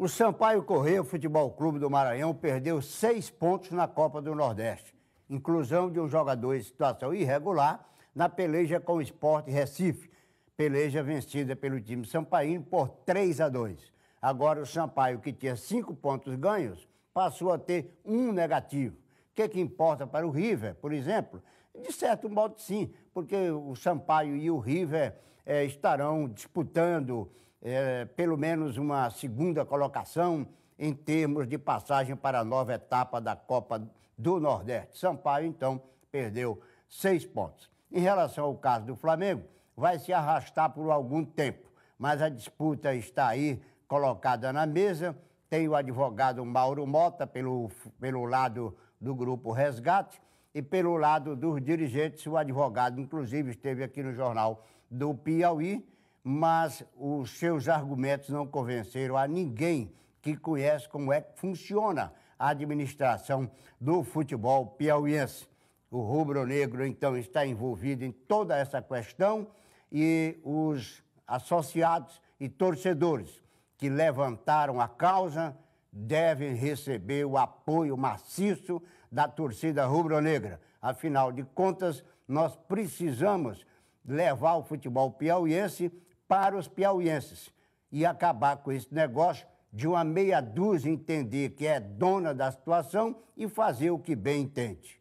O Sampaio Correia Futebol Clube do Maranhão perdeu seis pontos na Copa do Nordeste. Inclusão de um jogador em situação irregular na peleja com o Esporte Recife. Peleja vencida pelo time sampaio por 3 a 2. Agora o Sampaio, que tinha cinco pontos ganhos, passou a ter um negativo. O que, é que importa para o River, por exemplo? De certo modo, sim, porque o Sampaio e o River é, estarão disputando é, pelo menos uma segunda colocação em termos de passagem para a nova etapa da Copa do Nordeste. Sampaio, então, perdeu seis pontos. Em relação ao caso do Flamengo, vai se arrastar por algum tempo, mas a disputa está aí colocada na mesa. Tem o advogado Mauro Mota pelo, pelo lado do grupo Resgate e pelo lado dos dirigentes, o advogado, inclusive, esteve aqui no jornal do Piauí mas os seus argumentos não convenceram a ninguém que conhece como é que funciona a administração do futebol piauiense. O rubro-negro, então, está envolvido em toda essa questão e os associados e torcedores que levantaram a causa devem receber o apoio maciço da torcida rubro-negra. Afinal de contas, nós precisamos levar o futebol piauiense para os piauienses e acabar com esse negócio de uma meia dúzia entender que é dona da situação e fazer o que bem entende.